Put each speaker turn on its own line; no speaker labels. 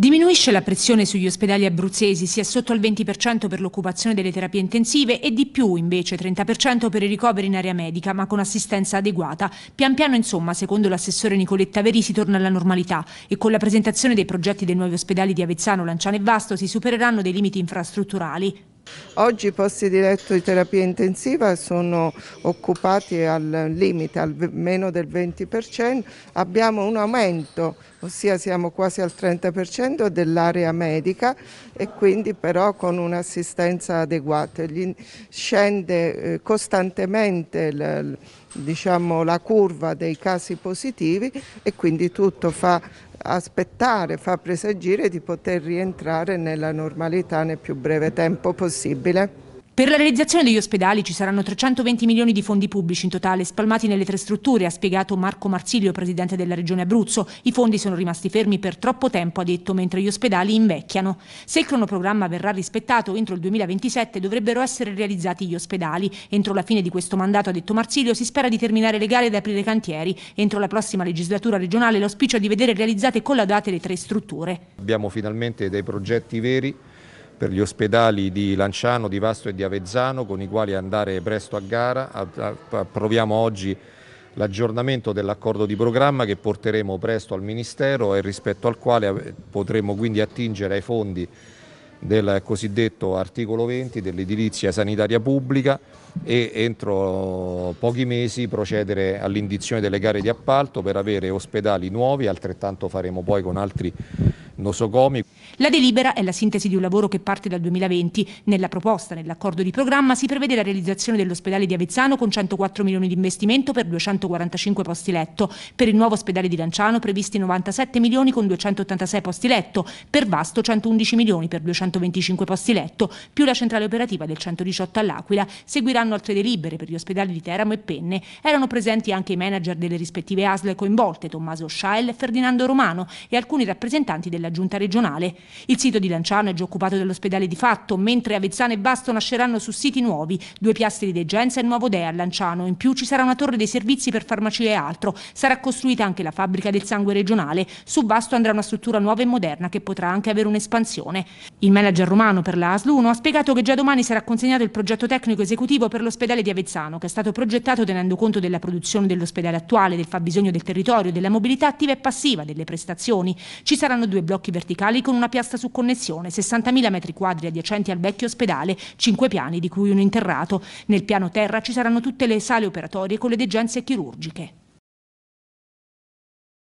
Diminuisce la pressione sugli ospedali abruzzesi, si è sotto il 20% per l'occupazione delle terapie intensive e di più invece 30% per i ricoveri in area medica, ma con assistenza adeguata. Pian piano, insomma, secondo l'assessore Nicoletta Veri si torna alla normalità e con la presentazione dei progetti dei nuovi ospedali di Avezzano, Lanciano e Vasto si supereranno dei limiti infrastrutturali.
Oggi i posti di letto di terapia intensiva sono occupati al limite, al meno del 20%, abbiamo un aumento ossia siamo quasi al 30% dell'area medica e quindi però con un'assistenza adeguata. Scende eh, costantemente la, diciamo, la curva dei casi positivi e quindi tutto fa aspettare, fa presagire di poter rientrare nella normalità nel più breve tempo possibile.
Per la realizzazione degli ospedali ci saranno 320 milioni di fondi pubblici in totale, spalmati nelle tre strutture, ha spiegato Marco Marsilio, presidente della regione Abruzzo. I fondi sono rimasti fermi per troppo tempo, ha detto, mentre gli ospedali invecchiano. Se il cronoprogramma verrà rispettato, entro il 2027 dovrebbero essere realizzati gli ospedali. Entro la fine di questo mandato, ha detto Marsilio, si spera di terminare le gare ed aprire i cantieri. Entro la prossima legislatura regionale l'auspicio è di vedere realizzate e collaudate le tre strutture.
Abbiamo finalmente dei progetti veri per gli ospedali di Lanciano, di Vasto e di Avezzano con i quali andare presto a gara. Approviamo oggi l'aggiornamento dell'accordo di programma che porteremo presto al Ministero e rispetto al quale potremo quindi attingere ai fondi del cosiddetto articolo 20 dell'edilizia sanitaria pubblica e entro pochi mesi procedere all'indizione delle gare di appalto per avere ospedali nuovi, altrettanto faremo poi con altri nosocomi.
La delibera è la sintesi di un lavoro che parte dal 2020. Nella proposta, nell'accordo di programma, si prevede la realizzazione dell'ospedale di Avezzano con 104 milioni di investimento per 245 posti letto, per il nuovo ospedale di Lanciano previsti 97 milioni con 286 posti letto, per Vasto 111 milioni per 225 posti letto, più la centrale operativa del 118 all'Aquila. Seguiranno altre delibere per gli ospedali di Teramo e Penne. Erano presenti anche i manager delle rispettive ASL coinvolte, Tommaso Schael e Ferdinando Romano, e alcuni rappresentanti della della giunta regionale. Il sito di Lanciano è già occupato dall'ospedale di fatto, mentre Avezzano e Basto nasceranno su siti nuovi, due piastri di degenza e Nuovo Dea a Lanciano. In più ci sarà una torre dei servizi per farmacie e altro. Sarà costruita anche la fabbrica del sangue regionale. Su Basto andrà una struttura nuova e moderna che potrà anche avere un'espansione. Il manager romano per la ASL 1 ha spiegato che già domani sarà consegnato il progetto tecnico esecutivo per l'ospedale di Avezzano, che è stato progettato tenendo conto della produzione dell'ospedale attuale, del fabbisogno del territorio, della mobilità attiva e passiva, delle prestazioni. Ci saranno due blocchi blocchi verticali con una piastra su connessione, 60.000 metri quadri adiacenti al vecchio ospedale, 5 piani di cui un interrato. Nel piano terra ci saranno tutte le sale operatorie con le degenze chirurgiche.